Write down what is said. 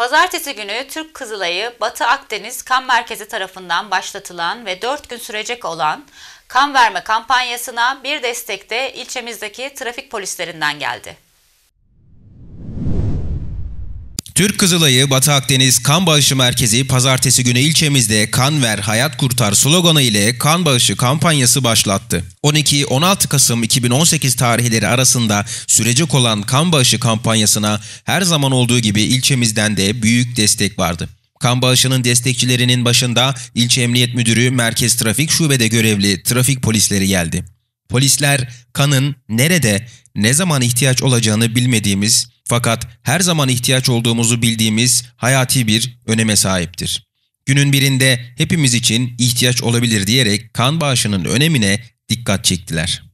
Pazartesi günü Türk Kızılay'ı Batı Akdeniz Kan Merkezi tarafından başlatılan ve 4 gün sürecek olan kan verme kampanyasına bir destek de ilçemizdeki trafik polislerinden geldi. Türk Kızılayı Batı Akdeniz Kan Bağışı Merkezi pazartesi günü ilçemizde Kan Ver Hayat Kurtar sloganı ile kan bağışı kampanyası başlattı. 12-16 Kasım 2018 tarihleri arasında sürecek olan kan bağışı kampanyasına her zaman olduğu gibi ilçemizden de büyük destek vardı. Kan bağışının destekçilerinin başında ilçe emniyet müdürü Merkez Trafik Şube'de görevli trafik polisleri geldi. Polisler kanın nerede, ne zaman ihtiyaç olacağını bilmediğimiz fakat her zaman ihtiyaç olduğumuzu bildiğimiz hayati bir öneme sahiptir. Günün birinde hepimiz için ihtiyaç olabilir diyerek kan bağışının önemine dikkat çektiler.''